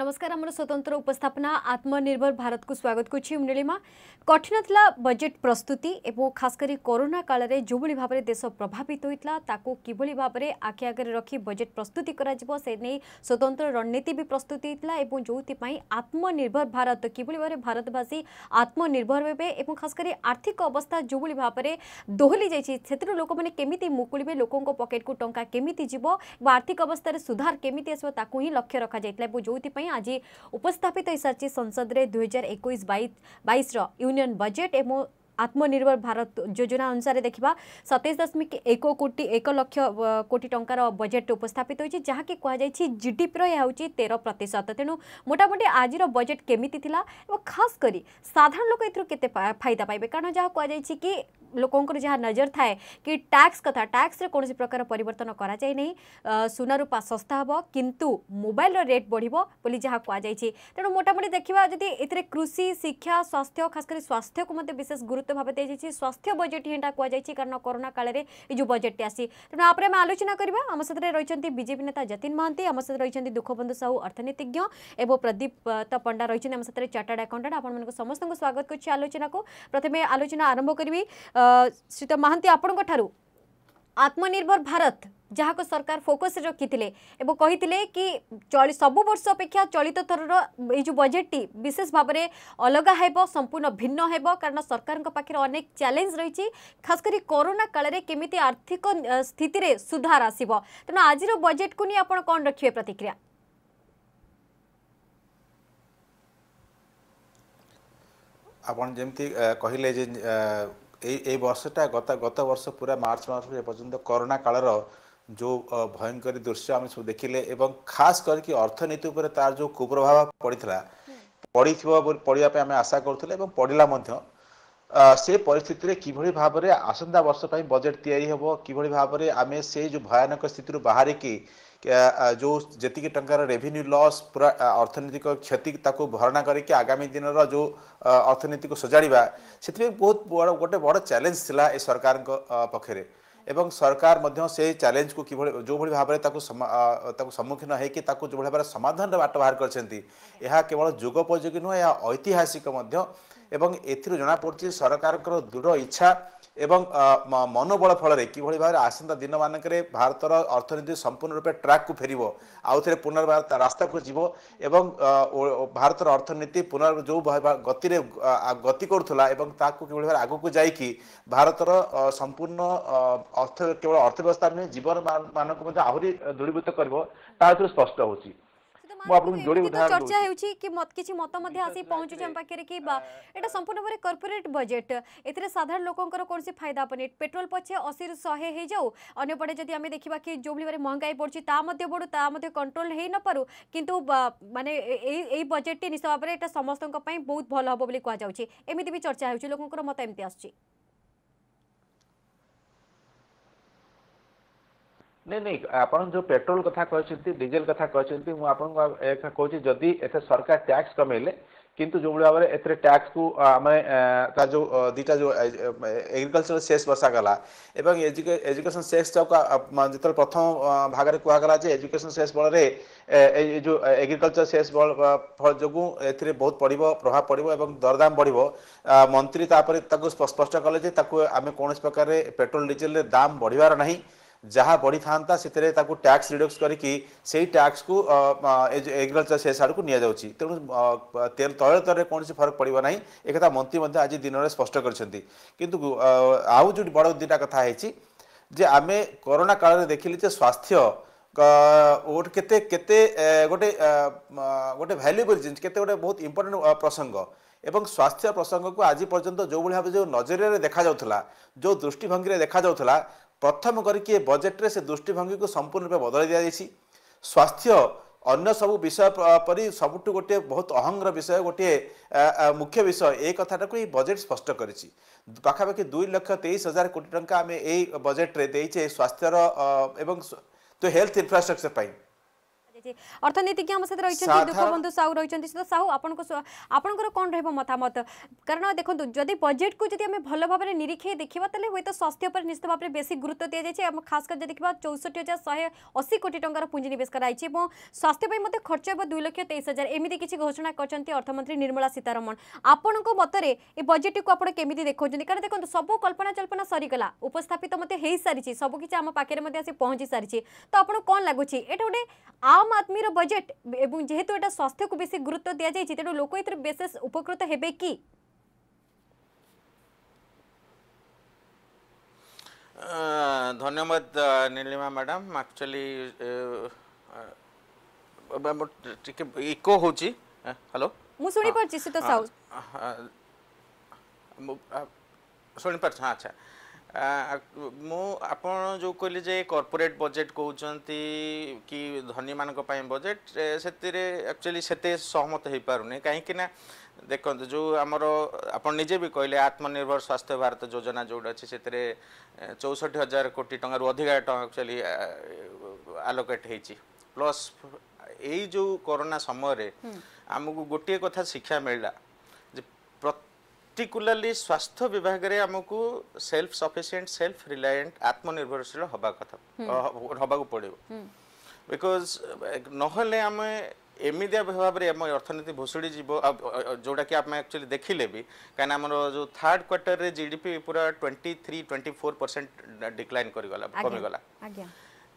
ନମସ୍କାର ଆମର ସ୍ୱତନ୍ତ୍ର ଉପସ୍ଥାପନା ଆତ୍ମନିର୍ଭର ଭାରତକୁ ସ୍ୱାଗତ କରୁଛି ମୁନିଳିମା କଠିନ ଥିଲା ବଜେଟ୍ ପ୍ରସ୍ତୁତି ଏବଂ ଖାସ୍ କରି କରୋନା କାଳରେ ଯେଉଁଭଳି ଭାବରେ ଦେଶ ପ୍ରଭାବିତ ହୋଇଥିଲା ତାକୁ କିଭଳି ଭାବରେ ଆଖି ଆଗରେ ରଖି ବଜେଟ୍ ପ୍ରସ୍ତୁତି କରାଯିବ ସେ ନେଇ ସ୍ୱତନ୍ତ୍ର ରଣନୀତି ବି ପ୍ରସ୍ତୁତ ହୋଇଥିଲା ଏବଂ ଯେଉଁଥିପାଇଁ ଆତ୍ମନିର୍ଭର ଭାରତ କିଭଳି ଭାବରେ ଭାରତବାସୀ ଆତ୍ମନିର୍ଭର ହେବେ ଏବଂ ଖାସ୍ କରି ଆର୍ଥିକ ଅବସ୍ଥା ଯେଉଁଭଳି ଭାବରେ ଦୋହଲି ଯାଇଛି ସେଥିରୁ ଲୋକମାନେ କେମିତି ମୁକୁଳିବେ ଲୋକଙ୍କ ପକେଟକୁ ଟଙ୍କା କେମିତି ଯିବ ବା ଆର୍ଥିକ ଅବସ୍ଥାରେ ସୁଧାର କେମିତି ଆସିବ ତାକୁ ହିଁ ଲକ୍ଷ୍ୟ ରଖାଯାଇଥିଲା ଏବଂ ଯେଉଁଥିପାଇଁ आज ଉପସ୍ଥାପିତ ହୋଇସାରିଛି ସଂସଦରେ ଦୁଇହଜାର ଏକୋଇଶ ବାଇଶର ୟୁନିୟନ୍ ବଜେଟ୍ ଏବଂ ଆତ୍ମନିର୍ଭର ଭାରତ ଯୋଜନା ଅନୁସାରେ ଦେଖିବା ସତେଇଶ ଦଶମିକ ଏକ କୋଟି ଏକ ଲକ୍ଷ କୋଟି ଟଙ୍କାର ବଜେଟ୍ ଉପସ୍ଥାପିତ ହୋଇଛି ଯାହାକି କୁହାଯାଇଛି ଜିଡିପିର ଏହା ହେଉଛି ତେର ପ୍ରତିଶତ ତେଣୁ ମୋଟାମୋଟି ଆଜିର ବଜେଟ୍ କେମିତି ଥିଲା ଏବଂ ଖାସ୍ କରି ସାଧାରଣ ଲୋକ ଏଥିରୁ କେତେ ଫାଇଦା ପାଇବେ କାରଣ ଯାହା କୁହାଯାଇଛି କି ଲୋକଙ୍କର ଯାହା ନଜର ଥାଏ କି ଟ୍ୟାକ୍ସ କଥା ଟ୍ୟାକ୍ସରେ କୌଣସି ପ୍ରକାର ପରିବର୍ତ୍ତନ କରାଯାଇ ନାହିଁ ସୁନା ରୂପା ଶସ୍ତା ହେବ କିନ୍ତୁ ମୋବାଇଲର ରେଟ୍ ବଢ଼ିବ ବୋଲି ଯାହା କୁହାଯାଇଛି ତେଣୁ ମୋଟାମୋଟି ଦେଖିବା ଯଦି ଏଥିରେ କୃଷି ଶିକ୍ଷା ସ୍ୱାସ୍ଥ୍ୟ ଖାସ୍ କରି ସ୍ୱାସ୍ଥ୍ୟକୁ ମଧ୍ୟ ବିଶେଷ ଗୁରୁତ୍ୱ ଭାବେ ଦିଆଯାଇଛି ସ୍ୱାସ୍ଥ୍ୟ ବଜେଟ୍ ହିଁ ଏଇଟା କୁହାଯାଇଛି କାରଣ କରୋନା କାଳରେ ଏ ଯେଉଁ ବଜେଟ୍ଟି ଆସି ତେଣୁ ଆପରେ ଆମେ ଆଲୋଚନା କରିବା ଆମ ସାଥିରେ ରହିଛନ୍ତି ବିଜେପି ନେତା ଯତୀନ ମହାନ୍ତି ଆମ ସାଥିରେ ରହିଛନ୍ତି ଦୁଃଖବନ୍ଧୁ ସାହୁ ଅର୍ଥନୀତିଜ୍ଞ ଏବଂ ପ୍ରଦୀପ୍ତ ପଣ୍ଡା ରହିଛନ୍ତି ଆମ ସାଥିରେ ଚାର୍ଟାର୍ଡ ଆକାଉଣ୍ଟାଣ୍ଟ ଆପଣମାନଙ୍କୁ ସମସ୍ତଙ୍କୁ ସ୍ୱାଗତ କରୁଛି ଆଲୋଚନାକୁ ପ୍ରଥମେ ଆଲୋଚନା ଆରମ୍ଭ କରିବି श्रीत महांती आपण आत्मनिर्भर भारत जहाँ को सरकार फोकस रखी कही कि सब वर्ष अपेक्षा चलित थर रो बजेटी विशेष भाव में अलग हेब संपूर्ण भिन्न हेब कारण सरकार अनेक चैलेंज रही खासकर कोरोना काल में केमी आर्थिक स्थित सुधार आसब तेना आज बजेट कुछ आप रखिए प्रतिक्रिया आपत कहले এই এই ବର୍ଷଟା ଗତ ଗତ ବର୍ଷ ପୁରା ମାର୍ଚ୍ଚ ମାସରୁ ଏପର୍ଯ୍ୟନ୍ତ କରୋନା କାଳର ଯେଉଁ ଭୟଙ୍କରୀ ଦୃଶ୍ୟ ଆମେ ସବୁ ଦେଖିଲେ ଏବଂ ଖାସ୍ କରିକି ଅର୍ଥନୀତି ଉପରେ ତାର ଯେଉଁ କୁପ୍ରଭାବ ପଡ଼ିଥିଲା ପଡ଼ିଥିବ ପଡ଼ିବା ପାଇଁ ଆମେ ଆଶା କରୁଥିଲେ ଏବଂ ପଡ଼ିଲା ମଧ୍ୟ ସେ ପରିସ୍ଥିତିରେ କିଭଳି ଭାବରେ ଆସନ୍ତା ବର୍ଷ ପାଇଁ ବଜେଟ୍ ତିଆରି ହେବ କିଭଳି ଭାବରେ ଆମେ ସେ ଯେଉଁ ଭୟାନକ ସ୍ଥିତିରୁ ବାହାରିକି ଯେଉଁ ଯେତିକି ଟଙ୍କାର ରେଭିନ୍ୟୁ ଲସ୍ ପୁରା ଅର୍ଥନୈତିକ କ୍ଷତି ତାକୁ ଭରଣା କରିକି ଆଗାମୀ ଦିନର ଯେଉଁ ଅର୍ଥନୀତିକୁ ସଜାଡ଼ିବା ସେଥିପାଇଁ ବହୁତ ବଡ଼ ଗୋଟେ ବଡ଼ ଚ୍ୟାଲେଞ୍ଜ ଥିଲା ଏ ସରକାରଙ୍କ ପକ୍ଷରେ ଏବଂ ସରକାର ମଧ୍ୟ ସେ ଚ୍ୟାଲେଞ୍ଜକୁ କିଭଳି ଯେଉଁଭଳି ଭାବରେ ତାକୁ ତାକୁ ସମ୍ମୁଖୀନ ହେଇକି ତାକୁ ଯେଉଁଭଳି ଭାବରେ ସମାଧାନର ବାଟ ବାହାର କରିଛନ୍ତି ଏହା କେବଳ ଯୁଗୋପଯୋଗୀ ନୁହେଁ ଏହା ଐତିହାସିକ ମଧ୍ୟ এবং ଏଥିରୁ ଜଣାପଡ଼ୁଛି ସରକାରଙ୍କର ଦୃଢ଼ ଇଚ୍ଛା ଏବଂ ମନୋବଳ ଫଳରେ କିଭଳି ଭାବରେ ଆସନ୍ତା ଦିନମାନଙ୍କରେ ଭାରତର ଅର୍ଥନୀତି ସମ୍ପୂର୍ଣ୍ଣ ରୂପେ ଟ୍ରାକ୍କୁ ଫେରିବ ଆଉଥରେ ପୁନର୍ବାର ରାସ୍ତାକୁ ଯିବ ଏବଂ ଭାରତର ଅର୍ଥନୀତି ପୁନର୍ ଯେଉଁ ଗତିରେ ଗତି କରୁଥିଲା ଏବଂ ତାକୁ କିଭଳି ଭାବରେ ଆଗକୁ ଯାଇକି ଭାରତର ସମ୍ପୂର୍ଣ୍ଣ ଅର୍ଥ କେବଳ ଅର୍ଥବ୍ୟବସ୍ଥା ନୁହେଁ ଜୀବନ ମାନଙ୍କୁ ମଧ୍ୟ ଆହୁରି ଦୂରୀଭୂତ କରିବ ତା ଏଥିରୁ ସ୍ପଷ୍ଟ ହେଉଛି चर्चा ହେଉଛି କି କିଛି ମତ ମଧ୍ୟ ଆସି ପହଞ୍ଚୁଛି ଆମ ପାଖରେ କି ଏଇଟା ସମ୍ପୂର୍ଣ୍ଣ ଭାବରେ କର୍ପୋରେଟ୍ ବଜେଟ୍ ଏଥିରେ ସାଧାରଣ ଲୋକଙ୍କର କୌଣସି ଫାଇଦା ହେବନି ପେଟ୍ରୋଲ ପଛେ ଅଶୀରୁ ଶହେ ହେଇଯାଉ ଅନ୍ୟପଟେ ଯଦି ଆମେ ଦେଖିବା କି ଯେଉଁଭଳି ଭାବରେ ମହଙ୍ଗାଇ ପଡ଼ୁଛି ତା ମଧ୍ୟ ବଢ଼ୁ ତା ମଧ୍ୟ କଣ୍ଟ୍ରୋଲ ହେଇନପାରୁ କିନ୍ତୁ ମାନେ ଏଇ ଏଇ ବଜେଟ୍ଟି ନିଶ୍ଚିତ ଭାବରେ ଏଇଟା ସମସ୍ତଙ୍କ ପାଇଁ ବହୁତ ଭଲ ହେବ ବୋଲି କୁହାଯାଉଛି ଏମିତି ବି ଚର୍ଚ୍ଚା ହେଉଛି ଲୋକଙ୍କର ମତ ଏମିତି ଆସୁଛି ନାଇଁ ନାଇଁ ଆପଣ ଯେଉଁ ପେଟ୍ରୋଲ କଥା କହିଛନ୍ତି ଡିଜେଲ କଥା କହିଛନ୍ତି ମୁଁ ଆପଣଙ୍କୁ ଏହା କହୁଛି ଯଦି ଏଥିରେ ସରକାର ଟ୍ୟାକ୍ସ କମେଇଲେ କିନ୍ତୁ ଯେଉଁଭଳି ଭାବରେ ଏଥିରେ ଟ୍ୟାକ୍ସକୁ ଆମେ ତା ଯେଉଁ ଦୁଇଟା ଯେଉଁ ଏଗ୍ରିକଲଚର ସେସ୍ ବସାଗଲା ଏବଂ ଏଜୁକେସନ ସେସ୍ ଯାକୁ ଯେତେବେଳେ ପ୍ରଥମ ଭାଗରେ କୁହାଗଲା ଯେ ଏଜୁକେସନ ସେସ୍ ବଳରେ ଏଇ ଯେଉଁ ଏଗ୍ରିକଲଚର ସେସ୍ ଯୋଗୁଁ ଏଥିରେ ବହୁତ ପଡ଼ିବ ପ୍ରଭାବ ପଡ଼ିବ ଏବଂ ଦରଦାମ ବଢ଼ିବ ମନ୍ତ୍ରୀ ତାପରେ ତାକୁ ସ୍ପଷ୍ଟ କଲେ ଯେ ତାକୁ ଆମେ କୌଣସି ପ୍ରକାରରେ ପେଟ୍ରୋଲ ଡିଜେଲରେ ଦାମ ବଢ଼ିବାର ନାହିଁ ଯାହା ବଢ଼ିଥାନ୍ତା ସେଥିରେ ତାକୁ ଟ୍ୟାକ୍ସ ରିଡକ୍ସ କରିକି ସେଇ ଟ୍ୟାକ୍ସକୁ ଏଗ୍ରିକଲଚର ସେ ଆଡ଼କୁ ନିଆଯାଉଛି ତେଣୁ ତେଲ ତୈଳ ଦରରେ କୌଣସି ଫରକ ପଡ଼ିବ ନାହିଁ ଏକଥା ମନ୍ତ୍ରୀ ମଧ୍ୟ ଆଜି ଦିନରେ ସ୍ପଷ୍ଟ କରିଛନ୍ତି କିନ୍ତୁ ଆଉ ଯେଉଁଠି ବଡ଼ ଦୁଇଟା କଥା ହେଇଛି ଯେ ଆମେ କରୋନା କାଳରେ ଦେଖିଲି ଯେ ସ୍ୱାସ୍ଥ୍ୟ ଗୋଟେ କେତେ କେତେ ଗୋଟେ ଗୋଟେ ଭ୍ୟାଲୁଏବଲ୍ ଜିନିଷ କେତେ ଗୋଟେ ବହୁତ ଇମ୍ପୋର୍ଟାଣ୍ଟ ପ୍ରସଙ୍ଗ ଏବଂ ସ୍ୱାସ୍ଥ୍ୟ ପ୍ରସଙ୍ଗକୁ ଆଜି ପର୍ଯ୍ୟନ୍ତ ଯେଉଁଭଳି ଭାବେ ଯେଉଁ ନଜରିଆରେ ଦେଖାଯାଉଥିଲା ଯେଉଁ ଦୃଷ୍ଟିଭଙ୍ଗୀରେ ଦେଖାଯାଉଥିଲା ପ୍ରଥମ କରିକି ଏ ବଜେଟ୍ରେ ସେ ଦୃଷ୍ଟିଭଙ୍ଗୀକୁ ସମ୍ପୂର୍ଣ୍ଣ ରୂପେ ବଦଳାଇ ଦିଆଯାଇଛି ସ୍ୱାସ୍ଥ୍ୟ ଅନ୍ୟ ସବୁ ବିଷୟ ପରି ସବୁଠୁ ଗୋଟିଏ ବହୁତ ଅହଙ୍ଗର ବିଷୟ ଗୋଟିଏ ମୁଖ୍ୟ ବିଷୟ ଏ କଥାଟାକୁ ଏଇ ବଜେଟ୍ ସ୍ପଷ୍ଟ କରିଛି ପାଖାପାଖି ଦୁଇ ଲକ୍ଷ ତେଇଶ ହଜାର କୋଟି ଟଙ୍କା ଆମେ ଏଇ ବଜେଟ୍ରେ ଦେଇଛେ ସ୍ୱାସ୍ଥ୍ୟର ଏବଂ ତ ହେଲ୍ଥ ଇନଫ୍ରାଷ୍ଟ୍ରକ୍ଚର ପାଇଁ ରହିଛି ଅର୍ଥନୀତିଜ୍ଞ ଆମ ସାଥିରେ ରହିଛନ୍ତି ଦୀପବନ୍ଧୁ ସାହୁ ରହିଛନ୍ତି ସୁଧ ସାହୁ ଆପଣଙ୍କ ଆପଣଙ୍କର କ'ଣ ରହିବ ମତାମତ କାରଣ ଦେଖନ୍ତୁ ଯଦି ବଜେଟ୍କୁ ଯଦି ଆମେ ଭଲ ଭାବରେ ନିରୀକ୍ଷାଇ ଦେଖିବା ତାହେଲେ ହୁଏତ ସ୍ୱାସ୍ଥ୍ୟ ଉପରେ ନିଶ୍ଚିତ ଭାବରେ ବେଶୀ ଗୁରୁତ୍ୱ ଦିଆଯାଇଛି ଏବଂ ଖାସ୍ କରି ଯଦି ଦେଖିବା ଚଉଷଠି ହଜାର ଶହେ ଅଶୀ କୋଟି ଟଙ୍କାର ପୁଞ୍ଜିନିବେଶ କରାଯାଇଛି ଏବଂ ସ୍ୱାସ୍ଥ୍ୟ ପାଇଁ ମଧ୍ୟ ଖର୍ଚ୍ଚ ହେବ ଦୁଇ ଲକ୍ଷ ତେଇଶ ହଜାର ଏମିତି କିଛି ଘୋଷଣା କରିଛନ୍ତି ଅର୍ଥମନ୍ତ୍ରୀ ନିର୍ମଳା ସୀତାରମଣ ଆପଣଙ୍କ ମତରେ ଏ ବଜେଟ୍ଟିକୁ ଆପଣ କେମିତି ଦେଖାଉଛନ୍ତି କାରଣ ଦେଖନ୍ତୁ ସବୁ କଳ୍ପନା ଜଳ୍ପନା ସରିଗଲା ଉପସ୍ଥାପିତ ମଧ୍ୟ ହେଇସାରିଛି ସବୁକିଛି ଆମ ପାଖରେ ମଧ୍ୟ ଆସି ପହଞ୍ଚି ସାରିଛି ତ ଆପଣ କ'ଣ ଲାଗୁଛି ଏଇଟା ଗୋଟେ ଆମ আদমির বজেট এবং যেহেতু এটা স্বাস্থ্যকে বেশি গুরুত্ব দিয়া যাই তেমন লোক এতে বিশেষ উপকৃত হবে কি ধন্যবাদ নীলিমা ম্যাডাম আকচুয়ালি টিকে ইকো হচ্ছে হ্যালো মু শুনি পারছি সিতা সাউ শুনি পারছ আচ্ছা ମୁଁ ଆପଣ ଯେଉଁ କହିଲେ ଯେ କର୍ପୋରେଟ୍ ବଜେଟ୍ କହୁଛନ୍ତି କି ଧନୀମାନଙ୍କ ପାଇଁ ବଜେଟ୍ ସେଥିରେ ଆକ୍ଚୁଆଲି ସେତେ ସହମତ ହୋଇପାରୁନି କାହିଁକି ନା ଦେଖନ୍ତୁ ଯେଉଁ ଆମର ଆପଣ ନିଜେ ବି କହିଲେ ଆତ୍ମନିର୍ଭର ସ୍ୱାସ୍ଥ୍ୟ ଭାରତ ଯୋଜନା ଯେଉଁଟା ଅଛି ସେଥିରେ ଚଉଷଠି ହଜାର କୋଟି ଟଙ୍କାରୁ ଅଧିକା ଟଙ୍କା ଆକ୍ଚୁଆଲି ଆଲୋକେଟ୍ ହେଇଛି ପ୍ଲସ୍ ଏଇ ଯେଉଁ କରୋନା ସମୟରେ ଆମକୁ ଗୋଟିଏ କଥା ଶିକ୍ଷା ମିଳିଲା पर्टिकुलाली स्वास्थ्य विभाग रे आमको सेल्फ सफिसीयंट सेल्फ रिलायंट आत्मनिर्भरशील हवा कथा हवा पड़ो बिकज नमें आम भाव में अर्थनीति भुशुड़ी जीव जोटा कि आप एक्चुअली देखिले भी कहीं जो थर्ड क्वार्टर रे जीडीपी पूरा twenty three twenty four percent decline करगला कमिगला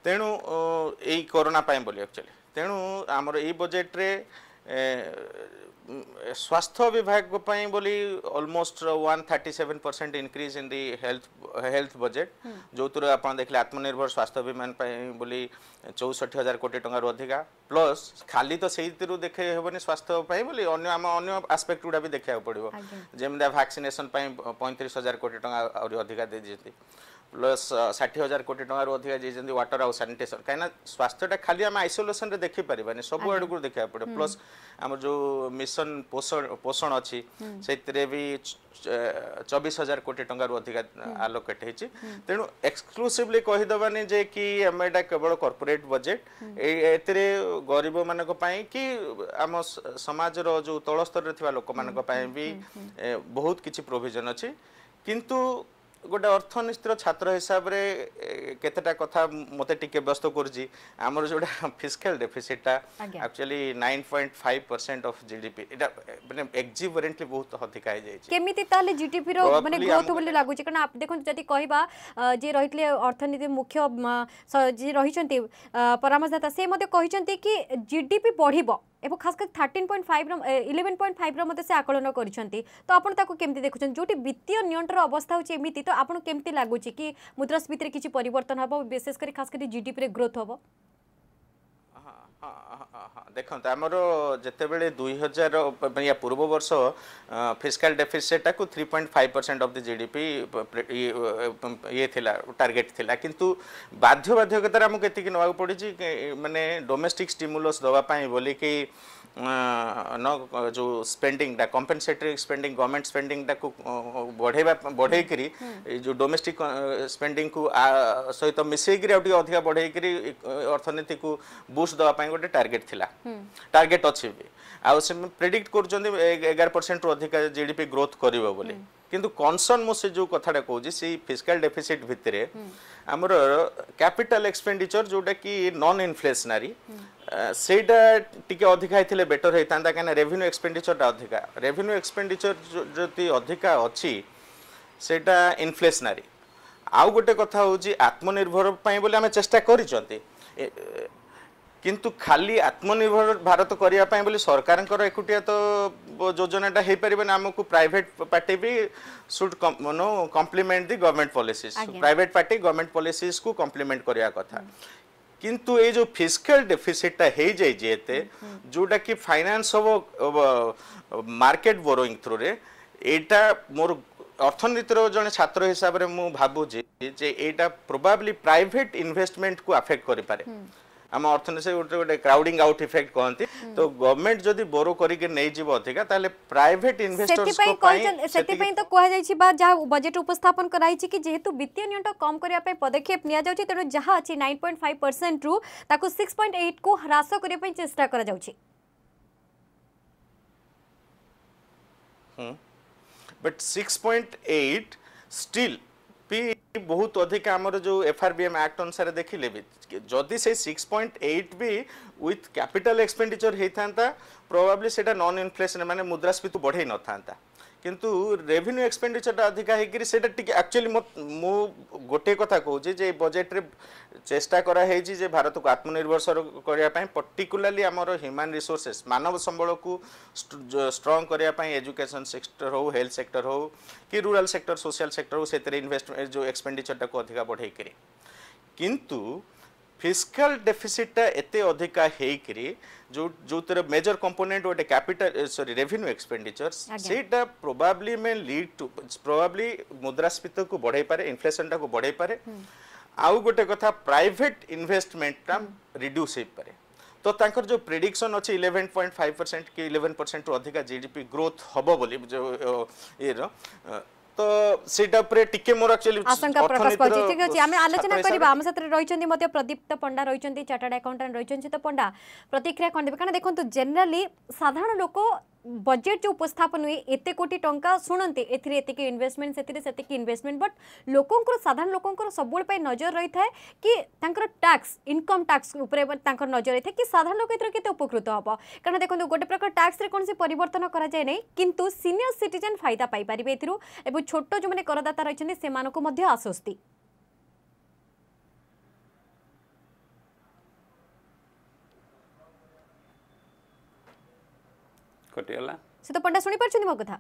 तेणु यही कोरोना बोली एक्चुअली तेणु आमर ये बजेट्रे स्वास्थ्य विभाग बोली almost 137 percent increase in the health health budget जो थ्रू आप देखिले आत्मनिर्भर स्वास्थ्य विमान बोली चौसठ हजार कोटी टकर प्लस खाली तो से देखे हेनी स्वास्थ्य बोली आम अन्य आस्पेक्ट गुड़ा भी देखा पड़ो जमी भैक्सीनेसन पैंतीस हजार कोटी टाइम आधिका दे ପ୍ଲସ୍ ଷାଠିଏ ହଜାର କୋଟି ଟଙ୍କାରୁ ଅଧିକା ଯାଇଛନ୍ତି ୱାଟର ଆଉ ସାନିଟେସନ୍ କାହିଁକିନା ସ୍ୱାସ୍ଥ୍ୟଟା ଖାଲି ଆମେ ଆଇସୋଲେସନ୍ରେ ଦେଖିପାରିବାନି ସବୁ ଆଡ଼କୁ ଦେଖିବାକୁ ପଡ଼ିବ ପ୍ଲସ୍ ଆମର ଯେଉଁ ମିଶନ ପୋଷଣ ପୋଷଣ ଅଛି ସେଥିରେ ବି ଚବିଶ ହଜାର କୋଟି ଟଙ୍କାରୁ ଅଧିକା ଆଲୋକେଟ୍ ହେଇଛି ତେଣୁ ଏକ୍ସକ୍ଲୁସିଭଲି କହିଦେବାନି ଯେ କି ଆମେ ଏଇଟା କେବଳ କର୍ପୋରେଟ୍ ବଜେଟ୍ ଏଥିରେ ଗରିବମାନଙ୍କ ପାଇଁ କି ଆମ ସମାଜର ଯେଉଁ ତଳ ସ୍ତରରେ ଥିବା ଲୋକମାନଙ୍କ ପାଇଁ ବି ବହୁତ କିଛି ପ୍ରୋଭିଜନ୍ ଅଛି କିନ୍ତୁ ଗୋଟେ ଅର୍ଥନୀତିର ଛାତ୍ର ହିସାବରେ କେତେଟା କଥା ମୋତେ ଟିକେ ବ୍ୟସ୍ତ କରୁଛି ଆମର ଯେଉଁଟା ଫିଜିକାଲ୍ ଡେଫିସିଟ୍ଟା actually nine point five percent of GDP ଏଇଟା ମାନେ ଏକ୍ଜିଭରେଣ୍ଟଲି ବହୁତ ଅଧିକା ହେଇଯାଇଛି କେମିତି ତାହେଲେ ଜିଡିପିର ମାନେ ଗ୍ରୋଥ ବୋଲି ଲାଗୁଛି କାରଣ ଦେଖନ୍ତୁ ଯଦି କହିବା ଯିଏ ରହିଥିଲେ ଅର୍ଥନୀତି ମୁଖ୍ୟ ଯିଏ ରହିଛନ୍ତି ପରାମର୍ଶଦାତା ସେ ମଧ୍ୟ କହିଛନ୍ତି କି ଜିଡିପି ବଢ଼ିବ এবং খাস করে থার্টিন পয়েন্ট ফাইভর ইলেভেন পয়েন্ট ফাইভর মধ্যে সে আকলন করছেন তো আপনার তাকে কেমতি দেখুছেন যেটি বিত্তীয় নিয়ন্ত্রণ অবস্থা হচ্ছে এমিতি তো আপনার কেমতি লাগুচি কি মুদ্রাস্ফীতির কিছু পরিবর্তন হব বিশেষ করে খাস করে জিডিপি গ্রোথ হব ଦେଖନ୍ତୁ ଆମର ଯେତେବେଳେ ଦୁଇ ହଜାର ୟା ପୂର୍ବ ବର୍ଷ ଫିସ୍କାଲ ଡେଫିସିଟ୍ଟାକୁ three point five percent of the G D P ଇଏ ଥିଲା ଟାର୍ଗେଟ୍ ଥିଲା କିନ୍ତୁ ବାଧ୍ୟ ବାଧ୍ୟକତାରେ ଆମକୁ ଏତିକି ନେବାକୁ ପଡ଼ିଛି ମାନେ ଡୋମେଷ୍ଟିକ୍ ଷ୍ଟିମୁଲସ୍ ଦେବା ପାଇଁ ବୋଲିକି ନ ଯେଉଁ ସ୍ପେଣ୍ଡିଂଟା କମ୍ପେନସେଟରି ସ୍ପେଣ୍ଡିଂ ଗଭର୍ଣ୍ଣମେଣ୍ଟ ସ୍ପେଣ୍ଡିଂଟାକୁ ବଢ଼େଇବା ବଢ଼େଇକିରି ଏଇ ଯେଉଁ ଡୋମେଷ୍ଟିକ୍ ସ୍ପେଣ୍ଡିଂକୁ ସହିତ ମିଶେଇକିରି ଆଉ ଟିକେ ଅଧିକା ବଢ଼େଇକିରି ଅର୍ଥନୀତିକୁ ବୁଷ୍ଟ ଦେବା ପାଇଁ ଗୋଟେ ଟାର୍ଗେଟ୍ ଥିଲା ଟାର୍ଗେଟ୍ ଅଛି ବି ଆଉ ସେ ପ୍ରେଡିକ୍ଟ କରୁଛନ୍ତି ଏଗାର ପରସେଣ୍ଟରୁ ଅଧିକା ଜି ଡି ପି ଗ୍ରୋଥ୍ କରିବ ବୋଲି କିନ୍ତୁ କନସର୍ନ ମୁଁ ସେ ଯେଉଁ କଥାଟା କହୁଛି ସେଇ ଫିଜିକାଲ ଡେଫିସିଟ୍ ଭିତରେ ଆମର କ୍ୟାପିଟାଲ ଏକ୍ସପେଣ୍ଡିଚର ଯେଉଁଟାକି ନନ୍ ଇନଫ୍ଲେସନାରୀ ସେଇଟା ଟିକେ ଅଧିକା ହେଇଥିଲେ ବେଟର ହେଇଥାନ୍ତା କାହିଁକିନା ରେଭିନ୍ୟୁ ଏକ୍ସପେଣ୍ଡିଚରଟା ଅଧିକା ରେଭିନ୍ୟୁ ଏକ୍ସପେଣ୍ଡିଚର ଯଦି ଅଧିକା ଅଛି ସେଇଟା ଇନଫ୍ଲେସନାରୀ ଆଉ ଗୋଟେ କଥା ହେଉଛି ଆତ୍ମନିର୍ଭର ପାଇଁ ବୋଲି ଆମେ ଚେଷ୍ଟା କରିଛନ୍ତି কিন্তু খালি আত্মনির্ভর ভারত করা বলে সরকারঙ্কর একুটিয়া তো যোজনাটা হয়ে পারিবে না আমাকে private party be should no complement the government policies private party government policies কু কমপ্লিমেন্ট করা কথা কিন্তু এই যে ফিজিক্যাল ডেফিসিটটা হয়ে যাই যেতে যেটা কি ফাইনান্স হব মার্কেট বোরোইং থ্রুরে এটা মোর অর্থনীতির জন ছাত্র হিসাবে মু ভাবুছি যে এটা প্রোবাবলি প্রাইভেট ইনভেস্টমেন্ট কু আফেক্ট করে পারে ଆମ ଅର୍ଥନୀତି ଗୋଟେ ଗୋଟେ କ୍ରାଉଡିଂ ଆଉଟ୍ ଇଫେକ୍ଟ କହନ୍ତି ତ ଗଭର୍ଣ୍ଣମେଣ୍ଟ ଯଦି ବୋରୋ କରିକି ନେଇଯିବ ଅଧିକା ତାହେଲେ ପ୍ରାଇଭେଟ ଇନଭେଷ୍ଟର୍ସଙ୍କ ପାଇଁ ସେଥିପାଇଁ ତ କୁହାଯାଇଛି ବା ଯାହା ବଜେଟ୍ ଉପସ୍ଥାପନ କରାଯାଇଛି କି ଯେହେତୁ ବିତ୍ତୀୟ ନିଅଣ୍ଟ କମ୍ କରିବା ପାଇଁ ପଦକ୍ଷେପ ନିଆଯାଉଛି ତେଣୁ ଯାହା ଅଛି ନାଇନ୍ ପଏଣ୍ଟ ଫାଇଭ ପରସେଣ୍ଟରୁ ତାକୁ ସିକ୍ସ ପଏଣ୍ଟ ଏଇଟ୍କୁ ହ୍ରାସ କରିବା ପାଇଁ ଚେଷ୍ଟା କରାଯାଉଛି but 6.8 still ବହୁତ ଅଧିକା ଆମର ଯେଉଁ ଏଫଆରବିଏମ୍ ଆକ୍ଟ ଅନୁସାରେ ଦେଖିଲେ ବି ଯଦି ସେଇ ସିକ୍ସ ପଏଣ୍ଟ ଏଇଟ୍ ବି ୱିଥ୍ କ୍ୟାପିଟାଲ ଏକ୍ସପେଣ୍ଡିଚର ହେଇଥାନ୍ତା ପ୍ରୋବାବ୍ଲି ସେଇଟା ନନ୍ ଇନଫ୍ଲେସନ୍ ମାନେ ମୁଦ୍ରାସ୍ଫୀତି ବଢ଼େଇ ନଥାନ୍ତା কিন্তু রেভিনিউ এক্সপেন্ডিচরটা অধিকা হয়েকি সেটা টিকি আকচুয়ালি মু গোটে কথা কৌছি যে বজেটরে চেষ্টা করা হয়েছি যে ভারতক আত্মনির্ভরশীল করা পর্টিকুলারলি আমার হ্যুমান রিসোর্সেস মানব সম্বলকু স্ট্রং করা এজুকেশন সেক্টর হো হেলথ সেক্টর হো কি রুরাল সেক্টর সোশিয়াল সেক্টর হো সেতরে ইনভেস্টমেন্ট যে এক্সপেন্ডিচরটা অধিকা বড়াইকি কিন্তু ফিসকাল ডেফিসিটটা এতে অধিকা হইকি যেউতির মেজর কম্পোনেন্ট ওটা ক্যাপিটাল সরি রেভিনিউ এক্সপেন্ডিচর্স সেইটা probably may lead to probably মুদ্রাস্ফীতিকে বড়াই পারে ইনফ্লেশনটাকে বড়াই পারে আউ গোটে কথা প্রাইভেট ইনভেস্টমেন্টটা রিড্ୟୁସ୍ হইপারে তো তাঁর যে প্রেডিকশন অছে ইলেভেন পয়েন্ট ফাইভ পরসেন্ট কি ইলেভেন পরসেন্ট অধিকা জিডিপি গ্রোথ হব বলে ইয়ের ତ ସେଇଟା ଉପରେ ଟିକେ ମୋର ଆକ୍ଚୁଆଲି ଆଶଙ୍କା ପ୍ରକାଶ ପାଉଛି ଠିକ ଅଛି ଆମେ ଆଲୋଚନା କରିବା ଆମ ସାଥିରେ ରହିଛନ୍ତି ମଧ୍ୟ ପ୍ରଦୀପ୍ତ ପଣ୍ଡା ରହିଛନ୍ତି ଚାର୍ଟାର୍ଡ ଆକାଉଣ୍ଟାଣ୍ଟ ରହିଛନ୍ତି ତ ପଣ୍ଡା ପ୍ରତିକ୍ରିୟା କ'ଣ ଦେବେ କାରଣ ଦେଖନ୍ତୁ ଜେନେରାଲି ସାଧାରଣ ଲୋକ ବଜେଟ୍ ଯେଉଁ ଉପସ୍ଥାପନ ହୁଏ ଏତେ କୋଟି ଟଙ୍କା ଶୁଣନ୍ତି ଏଥିରେ ଏତିକି ଇନଭେଷ୍ଟମେଣ୍ଟ ସେଥିରେ ସେତିକି ଇନଭେଷ୍ଟମେଣ୍ଟ ବଟ୍ ଲୋକଙ୍କର ସାଧାରଣ ଲୋକଙ୍କର ସବୁବେଳେ ପାଇଁ ନଜର ରହିଥାଏ କି ତାଙ୍କର ଟ୍ୟାକ୍ସ ଇନକମ୍ ଟ୍ୟାକ୍ସ ଉପରେ ତାଙ୍କର ନଜର ରହିଥାଏ କି ସାଧାରଣ ଲୋକ ଏଥିରେ କେତେ ଉପକୃତ ହେବ କାରଣ ଦେଖନ୍ତୁ ଗୋଟେ ପ୍ରକାର ଟ୍ୟାକ୍ସରେ କୌଣସି ପରିବର୍ତ୍ତନ କରାଯାଏ ନାହିଁ କିନ୍ତୁ ସିନିୟର ସିଟିଜେନ୍ ଫାଇଦା ପାଇପାରିବେ ଏଥିରୁ ଏବଂ ଛୋଟ ଯେଉଁମାନେ କରଦାତା ରହିଛନ୍ତି ସେମାନଙ୍କୁ ମଧ୍ୟ ଆଶ୍ୱସ୍ତି କଟିଗଲା ସେ ତ ପଣ୍ଡା ଶୁଣିପାରୁଛନ୍ତି ପାରୁଛନ୍ତି ମୋ କଥା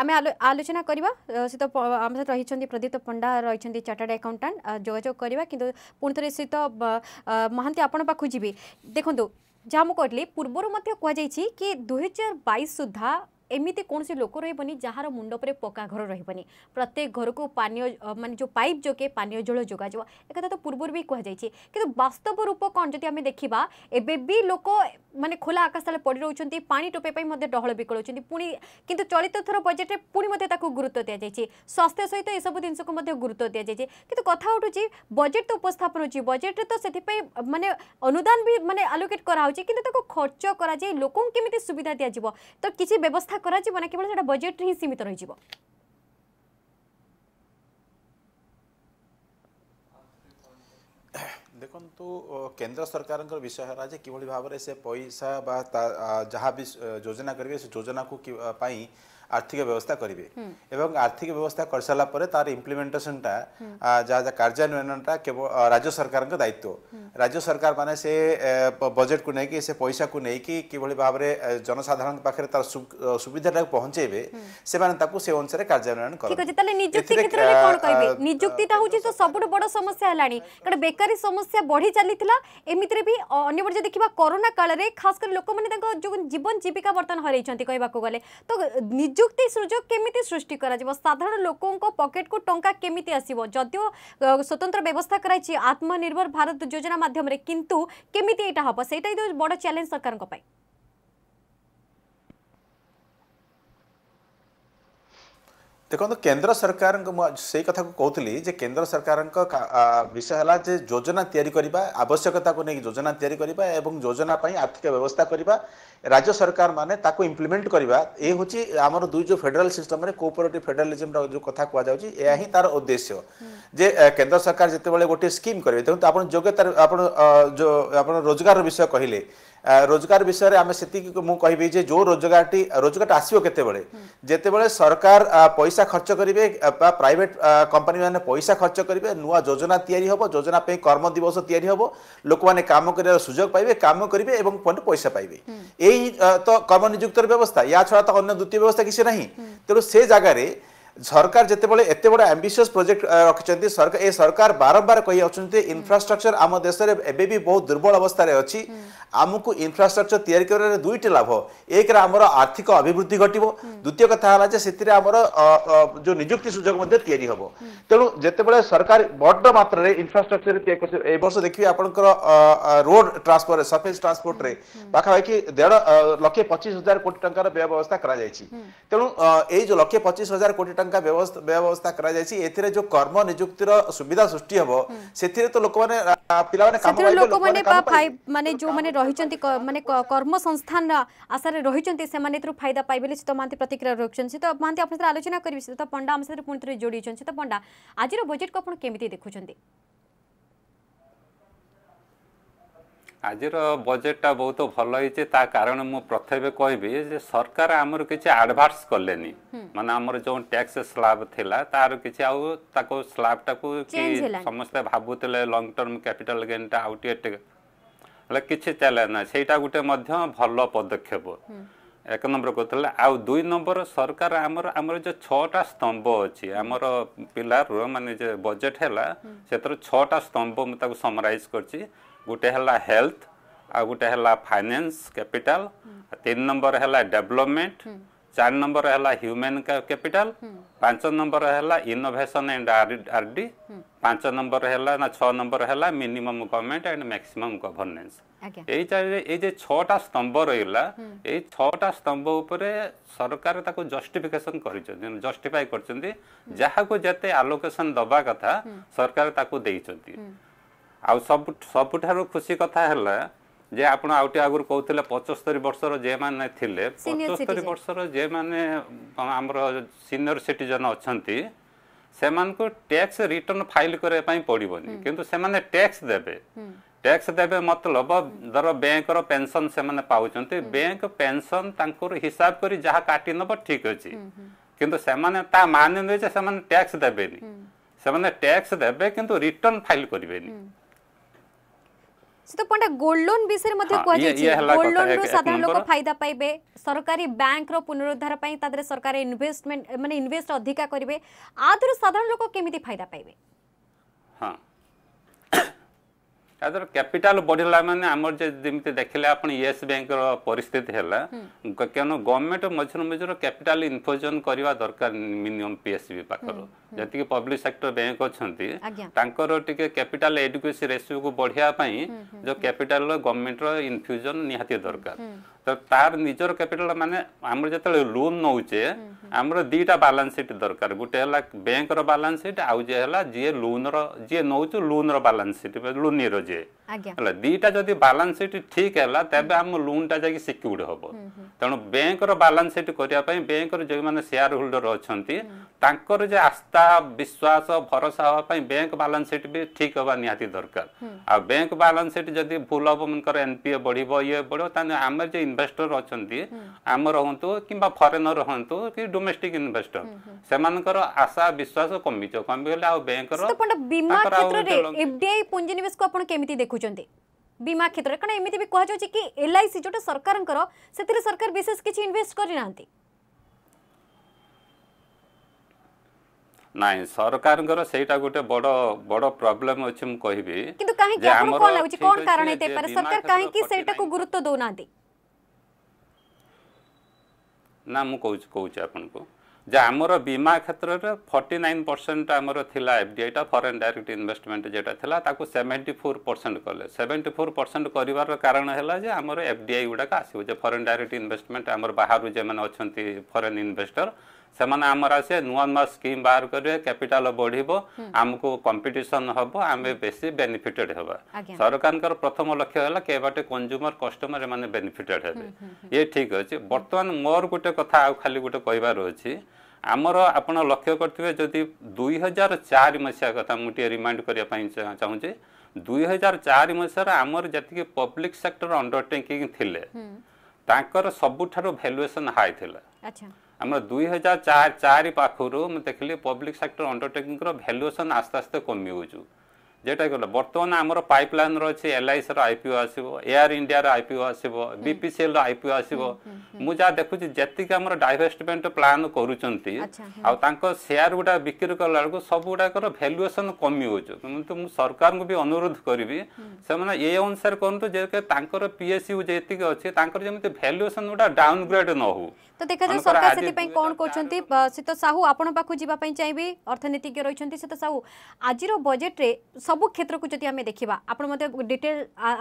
ଆମେ ଆଲୋଚନା କରିବା ସହିତ ଆମ ସହିତ ରହିଛନ୍ତି ପ୍ରଦୀପ୍ତ ପଣ୍ଡା ରହିଛନ୍ତି ଚାର୍ଟାର୍ଡ ଆକାଉଣ୍ଟାଣ୍ଟ ଯୋଗାଯୋଗ କରିବା କିନ୍ତୁ ପୁଣି ଥରେ ସହିତ ମହାନ୍ତି ଆପଣଙ୍କ ପାଖକୁ ଯିବେ ଦେଖନ୍ତୁ ଯାହା ମୁଁ କହିଲି ପୂର୍ବରୁ ମଧ୍ୟ କୁହାଯାଇଛି କି ଦୁଇହଜାର ବାଇଶ ସୁଦ୍ଧା एमती कौन से लोक रही जार मुंडपर पक्का घर रही प्रत्येक घर को पानी मान जो पाइप जगे पानी जल जोगा एक तो पूर्व भी कहु बास्तव रूप कौन जब देखा एवं लोक মানে খোলা আকাশ তলে পড়ি রয়েছেন পাঁচ টোপে ডহল বিকল হচ্ছে পুঁ কিন্তু চলিত থর বজেটে পুঁ তাকে গুরুত্ব দিয়েছে স্বাস্থ্য সহ এসব জিনিসকে গুরুত্ব দিয়েছে কিন্তু কথা উঠুছি বজেট তো উপস্থাপন হচ্ছে বজেটে তো সেপাই মানে অনুদান বি মানে আলোকেট করা হচ্ছে কিন্তু তাকে খরচ করা যাই লোক কেমি সুবিধা দিয়াযিব তো কিছু ব্যবস্থা করা যাব না কেবল সেটা বজেট হি সীমিত রয়েছে Yeah. देखु केन्द्र सरकार विषय है कि भाव से पैसा जहाँ भी योजना करेंगे योजना को আর্থিক ব্যবস্থা করবে এবং আর্থিক ব্যবস্থা করে সারা পরে তার ইমপ্লিমেন্টেসনটা যা যা কার্যান্বয়নটা কেবল রাজ্য সরকারଙ୍କ দায়িত্ব রাজ্য সরকার মানে সে বজেটকু নেই সে পয়সাকু নেই কিভাবে ভাবে জনসাধারণ পাখে তার সুবিধাটা পৌঁছাইবে সে তাকে সে অনুসারে কার্যান্বয়ন করবে ঠিক আছে তাহলে নিযুক্তি ক্ষেত্রে কোন কইবে নিযুক্তিটা হচ্ছে তো সবুঠ বড় সমস্যা হেলানি কারণ বেকারি সমস্যা বড়ি চালিছিলা এমিতিরে বি অন্যপটে দেখিবা করোনা কালরে খাস করে লোকমানে তাঙ্ক জীবন জীবিকা বর্তমান হরাইছন্তি কইবাকু গলে তো নিজ ନିଯୁକ୍ତି ସୁଯୋଗ କେମିତି ସୃଷ୍ଟି କରାଯିବ ସାଧାରଣ ଲୋକଙ୍କ ପକେଟକୁ ଟଙ୍କା କେମିତି ଆସିବ ଯଦିଓ ସ୍ୱତନ୍ତ୍ର ବ୍ୟବସ୍ଥା କରାଯାଇଛି ଆତ୍ମନିର୍ଭର ଭାରତ ଯୋଜନା ମାଧ୍ୟମରେ କିନ୍ତୁ କେମିତି ଏଇଟା ହେବ ସେଇଟା ହିଁ ବଡ଼ ଚ୍ୟାଲେଞ୍ଜ ସରକାରଙ୍କ ପାଇଁ ᱛᱮᱠᱚᱱᱛᱚ કેન્દ્ર ਸਰਕਾਰଙ୍କ মই সেই কথা কো কওᱛলি যে કેન્દ્ર ਸਰਕਾਰଙ୍କ বিষয় হলা যে যোজনা তৈয়ারি কৰিবা আবশ্যকতা কো নেকি যোজনা তৈয়ারি কৰিবা এবং যোজনা পাই আর্থিক ব্যবস্থা কৰিবা রাজ্য সরকার মানে তাকো ইমপ্লিমেন্ট কৰিবা এ হচি আমৰ দুজো ফেডৰেল সিস্টেমৰ কোঅপারেটিভ ফেডৰেলিজমৰ যো কথা কোৱা যাওঁচি এহেঁтар উদ্দেশ্য যে কেন্দ্ৰ সরকার যেতিয়া বলে গটি স্কীম কৰে তেন্তে আপোন যোকে আপোন যো আপোন ৰোজগাৰৰ বিষয় কহিলে ରୋଜଗାର ବିଷୟରେ ଆମେ ସେତିକି ମୁଁ କହିବି ଯେ ଯେଉଁ ରୋଜଗାରଟି ରୋଜଗାରଟା ଆସିବ କେତେବେଳେ ଯେତେବେଳେ ସରକାର ପଇସା ଖର୍ଚ୍ଚ କରିବେ ବା ପ୍ରାଇଭେଟ୍ କମ୍ପାନୀମାନେ ପଇସା ଖର୍ଚ୍ଚ କରିବେ ନୂଆ ଯୋଜନା ତିଆରି ହେବ ଯୋଜନା ପାଇଁ କର୍ମ ଦିବସ ତିଆରି ହେବ ଲୋକମାନେ କାମ କରିବାର ସୁଯୋଗ ପାଇବେ କାମ କରିବେ ଏବଂ ପରେ ପଇସା ପାଇବେ ଏଇ ତ କର୍ମନିଯୁକ୍ତର ବ୍ୟବସ୍ଥା ୟା ଛଡ଼ା ତ ଅନ୍ୟ ଦ୍ୱିତୀୟ ବ୍ୟବସ୍ଥା କିଛି ନାହିଁ ତେଣୁ ସେ ଜାଗାରେ সরকার যেতবে এত বড় আম্বিসিয়স প্রোজেক্ট রাখি সরকার এ সরকার বারম্বার কই অনেক ইনফ্রাস্ট্রকচর আম এবে বহু দুর্বল অবস্থায় অছি আমি ইনফ্রাস্ট্রকচর তৈরি করার দুইটি লাভ একরে আমার আর্থিক অভিবৃদ্ধি ঘটব দ্বিতীয় কথা হল যে সেটি আমার যে নিযুক্তি সুযোগ তৈরি হব তেমন যেতবে সরকার বড় মাত্রার ইনফ্রাস্ট্রকচর এই বর্ষ দেখবে আপনার রোড ট্রান্সপোর্ট সফেজ ট্রান্সপোর্টে পাখাপাখি দেড় লক্ষ পঁচিশ হাজার কোটি টাকার ব্যয় ব্যবস্থা করা যাই তেমন এই যে লক্ষ পঁচিশ হাজার কোটি টাকা टा व्यवस्था कर कर्म निजुक्तिर सुविधा सृष्टि हम से लोक मैंने लोक जो मैंने रही माने कर्म संस्थान आशार रही फायदा पाइबे सीता महांती प्रतिक्रिया रखुन सीता महांती आप आलोचना करेंगे सीता पंडा आम सहित पुणी जोड़ी सीता पंडा आज बजेट को आज केमी देखुं ଆଜିର ବଜେଟ୍ଟା ବହୁତ ଭଲ ହେଇଛି ତା କାରଣ ମୁଁ ପ୍ରଥମେ କହିବି ଯେ ସରକାର ଆମର କିଛି ଆଡ଼ଭାନ୍ସ କଲେନି ମାନେ ଆମର ଯେଉଁ ଟ୍ୟାକ୍ସ ସ୍ଲାବ୍ ଥିଲା ତାର କିଛି ଆଉ ତାକୁ ସ୍ଲାବ୍ଟାକୁ କି ସମସ୍ତେ ଭାବୁଥିଲେ ଲଙ୍ଗ ଟର୍ମ କ୍ୟାପିଟାଲ ଗେନ୍ଟା ଆଉ ଟିକେ ହେଲେ କିଛି ଚାଲେନା ସେଇଟା ଗୋଟେ ମଧ୍ୟ ଭଲ ପଦକ୍ଷେପ ଏକ ନମ୍ବର କହୁଥିଲେ ଆଉ ଦୁଇ ନମ୍ବର ସରକାର ଆମର ଆମର ଯେଉଁ ଛଅଟା ସ୍ତମ୍ଭ ଅଛି ଆମର ପିଲାର ମାନେ ଯେ ବଜେଟ୍ ହେଲା ସେଥିରେ ଛଅଟା ସ୍ତମ୍ଭ ମୁଁ ତାକୁ ସମରାଇଜ୍ କରିଛି ଗୋଟେ ହେଲା ହେଲ୍ଥ ଆଉ ଗୋଟେ ହେଲା ଫାଇନାନ୍ସ କ୍ୟାପିଟାଲ ତିନି ନମ୍ବର ହେଲା ଡେଭଲପମେଣ୍ଟ ଚାରି ନମ୍ବର ହେଲା ହ୍ୟୁମାନ କ୍ୟାପିଟାଲ ପାଞ୍ଚ ନମ୍ବର ହେଲା ଇନୋଭେସନ ଆଣ୍ଡ ଆର୍ ଡି ପାଞ୍ଚ ନମ୍ବର ହେଲା ନା ଛଅ ନମ୍ବର ହେଲା minimum government and maximum governance ଏଇ ଚାରିରେ ଏଇ ଯେ ଛଅଟା ସ୍ତମ୍ଭ ରହିଲା ଏଇ ଛଅଟା ସ୍ତମ୍ଭ ଉପରେ ସରକାର ତାକୁ ଜଷ୍ଟିଫିକେସନ କରିଛନ୍ତି ଜଷ୍ଟିଫାଏ କରିଛନ୍ତି ଯାହାକୁ ଯେତେ ଆଲୋକେସନ ଦବା କଥା ସରକାର ତାକୁ ଦେଇଛନ୍ତି ଆଉ ସବୁ ସବୁଠାରୁ ଖୁସି କଥା ହେଲା ଯେ ଆପଣ ଆଉ ଟିକେ ଆଗରୁ କହୁଥିଲେ ପଞ୍ଚସ୍ତରି ବର୍ଷର ଯେମାନେ ଥିଲେ ପଞ୍ଚସ୍ତରି ବର୍ଷର ଯେମାନେ ଆମର ସିନିୟର ସିଟିଜେନ୍ ଅଛନ୍ତି ସେମାନଙ୍କୁ ଟ୍ୟାକ୍ସ ରିଟର୍ଣ୍ଣ ଫାଇଲ୍ କରିବା ପାଇଁ ପଡ଼ିବନି କିନ୍ତୁ ସେମାନେ ଟ୍ୟାକ୍ସ ଦେବେ ଟ୍ୟାକ୍ସ ଦେବେ ମତଲବ ଧର ବ୍ୟାଙ୍କର ପେନ୍ସନ୍ ସେମାନେ ପାଉଛନ୍ତି ବ୍ୟାଙ୍କ ପେନ୍ସନ୍ ତାଙ୍କର ହିସାବ କରି ଯାହା କାଟି ନେବ ଠିକ୍ ଅଛି କିନ୍ତୁ ସେମାନେ ତା ମାନେ ନୁହେଁ ଯେ ସେମାନେ ଟ୍ୟାକ୍ସ ଦେବେନି ସେମାନେ ଟ୍ୟାକ୍ସ ଦେବେ କିନ୍ତୁ ରିଟର୍ଣ୍ଣ ଫାଇଲ୍ କରିବେନି ସେ ପଣ୍ଡା ଗୋଲ୍ଡ ଲୋନ୍ ବିଷୟରେ ମଧ୍ୟ କୁହାଯାଇଛି ଗୋଲ୍ଡ ଲୋନ୍ରୁ ସାଧାରଣ ଲୋକ ଫାଇଦା ପାଇବେ ସରକାରୀ ବ୍ୟାଙ୍କର ପୁନରୁଦ୍ଧାର ପାଇଁ ତା ଦେହରେ ସରକାର ଇନଭେଷ୍ଟମେଣ୍ଟ ମାନେ ଇନଭେଷ୍ଟ ଅଧିକା କରିବେ ଆ ଦେହରୁ ସାଧାରଣ ଲୋକ କେମିତି ଫାଇଦା ପାଇବେ ହଁ ତା ଦେହରେ କ୍ୟାପିଟାଲ ବଢ଼ିଲା ମାନେ ଆମର ଯେ ଯେମିତି ଦେଖିଲେ ଆପଣ ୟେସ୍ ବ୍ୟାଙ୍କର ପରିସ୍ଥିତି ହେଲା କାରଣ ଗଭର୍ଣ୍ଣମେଣ୍ଟ ମଝିରେ ମଝିରେ କ୍ୟାପିଟାଲ ଇନଫ୍ୟୁଜନ୍ କରିବା ଦରକାର ମିନିମମ୍ ପି ଏସ୍ ବି ପାଖରୁ ଯେତିକି ପବ୍ଲିକ ସେକ୍ଟର ବ୍ୟାଙ୍କ ଅଛନ୍ତି ତାଙ୍କର ଟିକେ କ୍ୟାପିଟାଲ ଏଡୁକେସି ରେସିଓକୁ ବଢିବା ପାଇଁ ଯୋଉ କ୍ୟାପିଟାଲ ଗଭର୍ଣ୍ଣମେଣ୍ଟର ଇନଫ୍ୟୁଜନ ନିହାତି ଦରକାର ତ ତାର ନିଜର କ୍ୟାପିଟାଲ ମାନେ ଆମର ଯେତେବେଳେ ଲୋନ୍ ନେଉଛେ ଆମର ଦୁଇଟା ବାଲାନ୍ସ ସିଟ୍ ଦରକାର ଗୋଟେ ହେଲା ବ୍ୟାଙ୍କର ବାଲାନ୍ସ ସିଟ୍ ଆଉ ଯିଏ ହେଲା ଯିଏ ଲୋନ୍ର ଯିଏ ନେଉଛୁ ଲୋନ୍ର ବାଲାନ୍ସ ସିଟ୍ ଲୁନିର ଯିଏ ହେଲା ଦିଟା ଯଦି ବାଲାନ୍ସ ସିଟ୍ ଠିକ୍ ହେଲା ତେବେ ଆମ ଲୋନ୍ଟା ଯାଇକି ସିକ୍ୟୁର୍ଡ ହେବ ତେଣୁ ବ୍ୟାଙ୍କର ବାଲାନ୍ସ ସିଟ୍ କରିବା ପାଇଁ ବ୍ୟାଙ୍କର ଯେଉଁମାନେ ସେୟାର ହୋଲ୍ଡର ଅଛନ୍ତି ତାଙ୍କର ଯେ ଆସ୍ଥା ବିଶ୍ୱାସ ଭରସା ହେବା ପାଇଁ ବ୍ୟାଙ୍କ ବାଲାନ୍ସ ସିଟ୍ ବି ଠିକ୍ ହେବା ନିହାତି ଦରକାର ଆଉ ବ୍ୟାଙ୍କ ବାଲାନ୍ସ ସିଟ୍ ଯଦି ଭୁଲ ହେବ ମାନଙ୍କର ଏନ୍ପିଏ ବଢ଼ିବ ଇଏ ବଢ଼ିବ ତାହେଲେ ଆମର ଯେ ଇନଭେଷ୍ଟର ଅଛନ୍ତି ଆମର ହୁଅନ୍ତୁ କିମ୍ବା ଫରେନର ହୁଅନ୍ତୁ କି ଡୋମେଷ୍ଟିକ୍ ଇନଭେଷ୍ଟର ସେମାନଙ୍କର ଆଶା ବିଶ୍ୱାସ କମିଯିବ କମିଗଲେ ଆଉ ବ୍ୟାଙ୍କର ବୀମା କ୍ଷେତ୍ରରେ ଏଫଡିଆଇ ପୁଞ୍ଜି ନିବେଶକୁ ଆପଣ କେମିତି ଦେଖୁଛନ୍ତି ହେଉଛନ୍ତି ବୀମା କ୍ଷେତ୍ରରେ କାରଣ ଏମିତି ବି କୁହାଯାଉଛି କି ଏଲ୍ଆଇସି ଯେଉଁଟା ସରକାରଙ୍କର ସେଥିରେ ସରକାର ବିଶେଷ କିଛି ଇନଭେଷ୍ଟ କରିନାହାନ୍ତି ନାଇଁ ସରକାରଙ୍କର ସେଇଟା ଗୋଟେ ବଡ଼ ବଡ଼ ପ୍ରୋବ୍ଲେମ୍ ଅଛି ମୁଁ କହିବି କିନ୍ତୁ କାହିଁକି ଆପଣଙ୍କୁ କ'ଣ ଲାଗୁଛି କ'ଣ କାରଣ ହେଇପାରେ ସରକାର କାହିଁକି ସେଇଟାକୁ ଗୁରୁତ୍ୱ ଦେଉନାହାନ୍ତି ନା ମୁଁ କହୁଛି କହୁଛି ଆପଣଙ୍କୁ ଯେ ଆମର ବୀମା କ୍ଷେତ୍ରରେ ଫର୍ଟି ନାଇନ୍ ପରସେଣ୍ଟ ଆମର ଥିଲା ଏଫଡିଆଇଟା ଫରେନ୍ ଡାଇରେକ୍ଟ ଇନଭେଷ୍ଟମେଣ୍ଟ ଯେଉଁଟା ଥିଲା ତାକୁ ସେଭେଣ୍ଟି ଫୋର୍ ପରସେଣ୍ଟ କଲେ ସେଭେଣ୍ଟି ଫୋର୍ ପରସେଣ୍ଟ କରିବାର କାରଣ ହେଲା ଯେ ଆମର ଏଫଡିଆଇ ଗୁଡ଼ାକ ଆସିବ ଯେ ଫରେନ୍ ଡାଇରେକ୍ଟ ଇନଭେଷ୍ଟମେଣ୍ଟ ଆମର ବାହାରୁ ଯେଉଁମାନେ ଅଛନ୍ତି ଫରେନ୍ ଇନଭେଷ୍ଟର ସେମାନେ ଆମର ଆସିବେ ନୂଆ ନୂଆ ସ୍କିମ୍ ବାହାର କରିବେ କ୍ୟାପିଟାଲ ବଢ଼ିବ ଆମକୁ କମ୍ପିଟିସନ ହେବ ଆମେ ବେଶୀ ବେନିଫିଟେଡ୍ ହେବା ସରକାରଙ୍କର ପ୍ରଥମ ଲକ୍ଷ୍ୟ ହେଲା କେବାଟେ କଞ୍ଜୁମର କଷ୍ଟମର ଏମାନେ ବେନିଫିଟେଡ୍ ହେବେ ଇଏ ଠିକ୍ ଅଛି ବର୍ତ୍ତମାନ ମୋର ଗୋଟେ କଥା ଆଉ ଖାଲି ଗୋଟେ କହିବାର ଅଛି ଆମର ଆପଣ ଲକ୍ଷ୍ୟ କରିଥିବେ ଯଦି ଦୁଇ ହଜାର ଚାରି ମସିହା କଥା ମୁଁ ଟିକେ ରିମାଇଣ୍ଡ କରିବା ପାଇଁ ଚାହୁଁଛି ଦୁଇ ହଜାର ଚାରି ମସିହାରେ ଆମର ଯେତିକି ପବ୍ଲିକ ସେକ୍ଟର ଅଣ୍ଡରଟେକିଂ ଥିଲେ ତାଙ୍କର ସବୁଠାରୁ ଭାଲ୍ୟୁଏସନ୍ ହାଇ ଥିଲା ଆମର ଦୁଇ ହଜାର ଚାରି ଚାରି ପାଖରୁ ମୁଁ ଦେଖିଲି ପବ୍ଲିକ୍ ସେକ୍ଟର ଅଣ୍ଡରଟେକିଂର ଭ୍ୟାଲୁଏସନ୍ ଆସ୍ତେ ଆସ୍ତେ କମିଯାଉଛୁ ଯେଉଁଟା ଗଲା ବର୍ତ୍ତମାନ ଆମର ପାଇପ୍ ଲାଇନ୍ର ଅଛି ଏଲ୍ଆଇସିର ଆଇପିଓ ଆସିବ ଏୟାର ଇଣ୍ଡିଆର ଆଇପିଓ ଆସିବ ବିପିସିଏଲ୍ର ଆଇପିଓ ଆସିବ ମୁଁ ଯାହା ଦେଖୁଛି ଯେତିକି ଆମର ଡାଇଭେଷ୍ଟମେଣ୍ଟ ପ୍ଲାନ୍ କରୁଛନ୍ତି ଆଉ ତାଙ୍କ ସେୟାର ଗୁଡ଼ା ବିକ୍ରି କଲାବେଳକୁ ସବୁଗୁଡ଼ାକର ଭାଲ୍ୟୁଏସନ୍ ଗୁଡ଼ାକର କିନ୍ତୁ ମୁଁ ସରକାରଙ୍କୁ ବି ଅନୁରୋଧ କରିବି ସେମାନେ ଏ ଅନୁସାରେ କରନ୍ତୁ ଯେ ତାଙ୍କର ପିଏସ୍ୟୁ ଯେତିକି ଅଛି ତାଙ୍କର ଯେମିତି ଭାଲ୍ୟୁଏସନ୍ ଗୁଡ଼ା ଡାଉନଗ୍ରେଡ୍ ନ ହଉ তো দেখা যায় সরকার সেপাই কম করছেন শ্বেত সাহু আপনার পাখ যা চাইবি অর্থনীতিজ্ঞ রয়েছেন শ্বেত সাহু আজির বজেট্রে সবু ক্ষেত্রক যদি আমি দেখা আপনার মতো ডিটেল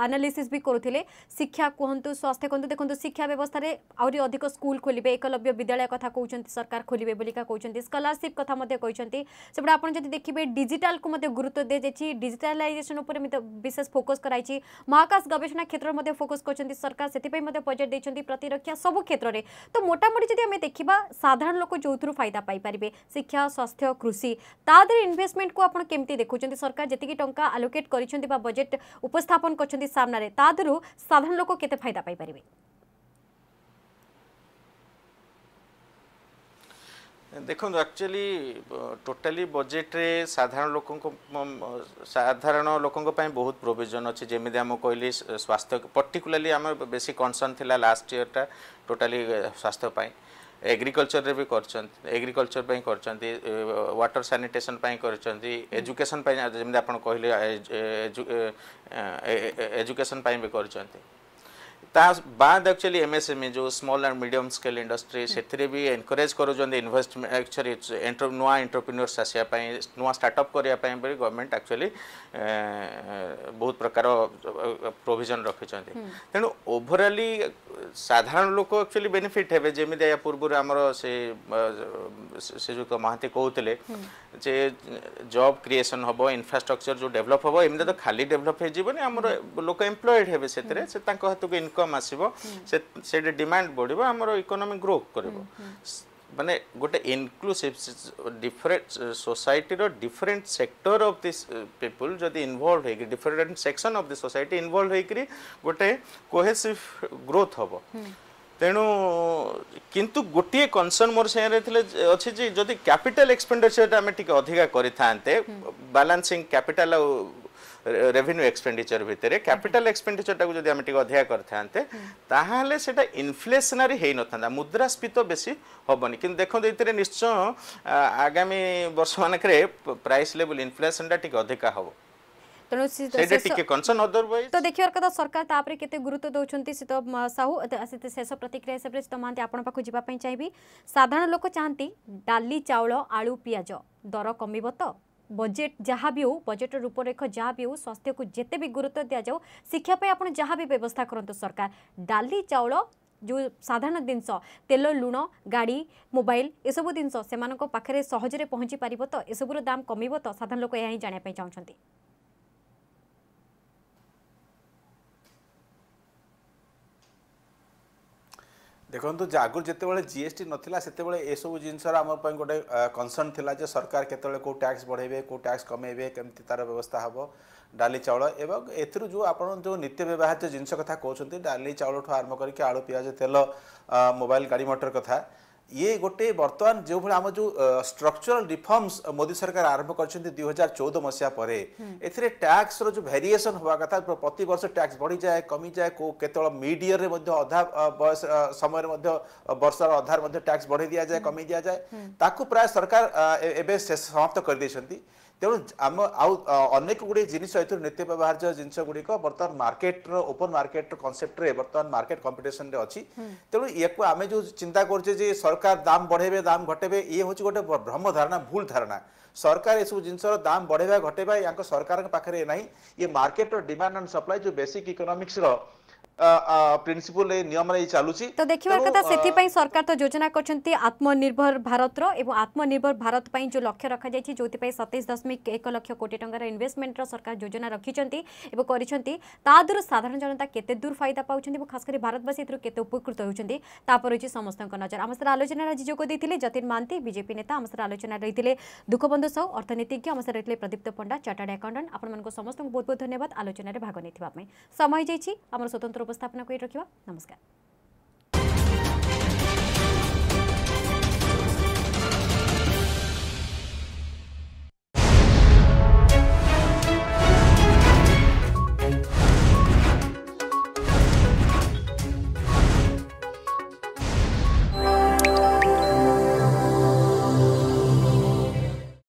আনালিসিস বি করুলে শিক্ষা কুহতু স্বাস্থ্য কুহতু দেখুন শিক্ষা ব্যবস্থার আহরি অধিক স্কুল খোলবে একলব্য বিদ্যালয় কথা কৌন সরকার খোলবে বলিকা কৌন স্কলারশিপ কথা কইছেন সেপটে আপনার যদি দেখবে ডিজিটাল কু গুরুত্ব দিয়ে যাচ্ছি ডিজিটালাইজেসন উপরে বিশেষ ফোকস করাইছি মহাকাশ গবেষণা ক্ষেত্রে ফোকস করছেন সরকার সেপাই বজেট দিয়েছেন প্রতিরক্ষা সবু ক্ষেত্রে তো মোটা मोटामोटी जी देखा साधारण लोक जो थ्रु फायदा पाई शिक्षा स्वास्थ्य कृषि तादर इनभेस्टमेंट को आपड़ केमी देखुं सरकार जी टाँग आलोकेट कर बजेट उपस्थापन करते फायदा पाई ଦେଖନ୍ତୁ ଆକ୍ଚୁଆଲି ଟୋଟାଲି ବଜେଟ୍ରେ ସାଧାରଣ ଲୋକଙ୍କ ସାଧାରଣ ଲୋକଙ୍କ ପାଇଁ ବହୁତ ପ୍ରୋଭିଜନ୍ ଅଛି ଯେମିତି ଆମ କହିଲି ସ୍ୱାସ୍ଥ୍ୟ ପର୍ଟିକୁଲାରଲି ଆମର ବେଶୀ କନସର୍ନ ଥିଲା ଲାଷ୍ଟ ଇୟର୍ଟା ଟୋଟାଲି ସ୍ୱାସ୍ଥ୍ୟ ପାଇଁ ଏଗ୍ରିକଲଚରରେ ବି କରିଛନ୍ତି ଏଗ୍ରିକଲଚର ପାଇଁ କରିଛନ୍ତି ୱାଟର ସାନିଟେସନ୍ ପାଇଁ କରିଛନ୍ତି ଏଜୁକେସନ୍ ପାଇଁ ଯେମିତି ଆପଣ କହିଲେ ଏଜୁକେସନ୍ ପାଇଁ ବି କରିଛନ୍ତି ତା ବାଦ ଆକ୍ଚୁଆଲି ଏମ୍ଏସ୍ଏମ୍ଇ ଯେଉଁ small and medium scale industry ସେଥିରେ ବି ଏନକରେଜ୍ କରୁଛନ୍ତି ଇନଭେଷ୍ଟମେଣ୍ଟ ଆକ୍ଚୁଆଲି ନୂଆ ଏଣ୍ଟରପ୍ରିନିୟର୍ସ ଆସିବା ପାଇଁ ନୂଆ ଷ୍ଟାର୍ଟଅପ୍ କରିବା ପାଇଁ ବୋଲି ଗଭର୍ଣ୍ଣମେଣ୍ଟ ଆକ୍ଚୁଆଲି ବହୁତ ପ୍ରକାର ପ୍ରୋଭିଜନ୍ ରଖିଛନ୍ତି ତେଣୁ ଓଭରାଲି ସାଧାରଣ ଲୋକ ଆକ୍ଚୁଆଲି ବେନିଫିଟ୍ ହେବେ ଯେମିତି ଏହା ପୂର୍ବରୁ ଆମର ସେ ଶ୍ରୀଯୁକ୍ତ ମହାନ୍ତି କହୁଥିଲେ ଯେ ଜବ୍ କ୍ରିଏସନ୍ ହେବ ଇନଫ୍ରାଷ୍ଟ୍ରକ୍ଚର ଯେଉଁ ଡେଭଲପ୍ ହେବ ଏମିତି ତ ଖାଲି ଡେଭଲପ୍ ହେଇଯିବନି ଆମର ଲୋକ ଏମ୍ପ୍ଲଏଡ଼୍ ହେବେ ସେଥିରେ ସେ ତାଙ୍କ ହାତକୁ ଇନକମ୍ ইনকম আসব সেটি ডিমান্ড বড় আমার ইকোনোমি গ্রো করব মানে গোটে ইনক্লুসিভ ডিফরেন্ট সোসাইটির different sector of the people যদি ইনভলভ হয়েকি different section of the society involve হয়েকি গোটে কোহেসিভ গ্রোথ হব তেণু কিন্তু গোটিয়ে কনসর্ন মোর সাথে অছি যে যদি ক্যাপিটাল এক্সপেন্ডিচরটা আমি টিকে অধিকা করে থাকে balancing capital uh revenue expenditure ଭିତରେ କ୍ୟାପିଟାଲ ଏକ୍ସପେଣ୍ଡିଚରଟାକୁ ଯଦି ଆମେ ଟିକେ ଅଧିକା କରିଥାନ୍ତେ ତାହେଲେ ସେଇଟା ଇନଫ୍ଲେସନାରୀ ହେଇନଥାନ୍ତା ମୁଦ୍ରାସ୍ଫୀତ ବେଶୀ ହେବନି କିନ୍ତୁ ଦେଖନ୍ତୁ ଏଥିରେ ନିଶ୍ଚୟ ଆଗାମୀ ବର୍ଷମାନଙ୍କରେ ପ୍ରାଇସ୍ ଲେବୁଲ ଇନଫ୍ଲେସନଟା ଟିକେ ଅଧିକା ହେବ ତେଣୁ ତ ଦେଖିବାର କଥା ସରକାର ତାପରେ କେତେ ଗୁରୁତ୍ୱ ଦେଉଛନ୍ତି ଶୀତ ସାହୁ ଶେଷ ପ୍ରତିକ୍ରିୟା ହିସାବରେ ଶୀତ ମହାନ୍ତି ଆପଣଙ୍କ ପାଖକୁ ଯିବା ପାଇଁ ଚାହିଁବି ସାଧାରଣ ଲୋକ ଚାହାନ୍ତି ଡାଲି ଚାଉଳ ଆଳୁ ପିଆଜ ଦର କମିବ ତ ବଜେଟ୍ ଯାହା ବି ହେଉ ବଜେଟ୍ର ରୂପରେଖ ଯାହା ବି ହେଉ ସ୍ୱାସ୍ଥ୍ୟକୁ ଯେତେ ବି ଗୁରୁତ୍ୱ ଦିଆଯାଉ ଶିକ୍ଷା ପାଇଁ ଆପଣ ଯାହା ବି ବ୍ୟବସ୍ଥା କରନ୍ତୁ ସରକାର ଡାଲି ଚାଉଳ ଯେଉଁ ସାଧାରଣ ଜିନିଷ ତେଲ ଲୁଣ ଗାଡ଼ି ମୋବାଇଲ୍ ଏସବୁ ଜିନିଷ ସେମାନଙ୍କ ପାଖରେ ସହଜରେ ପହଞ୍ଚି ପାରିବ ତ ଏସବୁର ଦାମ୍ କମିବ ତ ସାଧାରଣ ଲୋକ ଏହା ହିଁ ଜାଣିବା ପାଇଁ ଚାହୁଁଛନ୍ତି ଦେଖନ୍ତୁ ଯେ ଆଗରୁ ଯେତେବେଳେ ଜି ଏସ୍ ଟି ନଥିଲା ସେତେବେଳେ ଏସବୁ ଜିନିଷର ଆମ ପାଇଁ ଗୋଟେ କନସର୍ଣ୍ଣ ଥିଲା ଯେ ସରକାର କେତେବେଳେ କେଉଁ ଟ୍ୟାକ୍ସ ବଢ଼େଇବେ କେଉଁ ଟ୍ୟାକ୍ସ କମେଇବେ କେମିତି ତା'ର ବ୍ୟବସ୍ଥା ହେବ ଡାଲି ଚାଉଳ ଏବଂ ଏଥିରୁ ଯେଉଁ ଆପଣ ଯେଉଁ ନିତ୍ୟ ବ୍ୟବହାର୍ଯ୍ୟ ଜିନିଷ କଥା କହୁଛନ୍ତି ଡାଲି ଚାଉଳଠୁ ଆରମ୍ଭ କରିକି ଆଳୁ ପିଆଜ ତେଲ ମୋବାଇଲ ଗାଡ଼ି ମଟର କଥା ये गोटे बर्तमान जो भाई आम जो स्ट्रक्चरल रिफर्मस मोदी सरकार आरंभ कर दुई हजार चौदह मसीहा टैक्स रो जो वेरिएशन हवा कथा प्रति वर्ष टैक्स बढ़ी जाए कमी जाए को केतल मिड इयर अधा बयस समय वर्षर अधार टैक्स बढ़े दि जाए कमी दि जाए ताकू प्राय सरकार एबे समाप्त कर ତେଣୁ ଆମ ଆଉ ଅନେକ ଗୁଡ଼ିଏ ଜିନିଷ ଏଥିରୁ ନୀତି ବ୍ୟବହାର୍ଯ୍ୟ ଜିନିଷ ଗୁଡ଼ିକ ବର୍ତ୍ତମାନ ମାର୍କେଟର ଓପନ୍ ମାର୍କେଟର କନସେପ୍ଟରେ ବର୍ତ୍ତମାନ ମାର୍କେଟ କମ୍ପିଟିସନରେ ଅଛି ତେଣୁ ୟାକୁ ଆମେ ଯେଉଁ ଚିନ୍ତା କରୁଛେ ଯେ ସରକାର ଦାମ ବଢ଼େଇବେ ଦାମ ଘଟେଇବେ ଇଏ ହେଉଛି ଗୋଟେ ଭ୍ରମ ଧାରଣା ଭୁଲ ଧାରଣା ସରକାର ଏସବୁ ଜିନିଷର ଦାମ ବଢ଼େଇବା ଘଟେଇବା ୟାଙ୍କ ସରକାରଙ୍କ ପାଖରେ ନାହିଁ ଇଏ ମାର୍କେଟର ଡିମାଣ୍ଡ ଆଣ୍ଡ ସପ୍ଲାଏ ଯେଉଁ ବେସିକ୍ ଇକୋନୋମିକ୍ସର প্রিন্সিপল এই নিয়মরে চালুছি তো দেখিবার কথা সেথিপাই সরকার তো যোজনা করছন্তি আত্মনির্ভর ভারতর এবং আত্মনির্ভর ভারত পাই যে লক্ষ্য রাখা যাইছি যোতিপাই 27.1 লক্ষ কোটি টাকার ইনভেস্টমেন্টর সরকার যোজনা রাখিছন্তি এবং করিছন্তি তাদুর সাধারণ জনতা কেতে দূর ফায়দা পাউছন্তি এবং খাস করে ভারতবাসী এর কেতে উপকৃত হউছন্তি তারপর হইছি সমস্তক নজর আমার সাথে আলোচনা আজি যোগ দিয়েছিলে যতীন মান্তি বিজেপি নেতা আমার সাথে আলোচনা রইলে দুঃখবন্ধু সাউ অর্থনীতিজ্ঞ আমার সাথে রইলে প্রদীপ্ত পণ্ডা চার্টার্ড আকাউন্টাট আপনার সমস্ত বহুত বহুত ধন্যবাদ আলোচনার ভাগ নেওয়া সময় যাইছি আমার স্বতন্ত্র ଉପସ୍ଥାପନା କରି ରଖିବା ନମସ୍କାର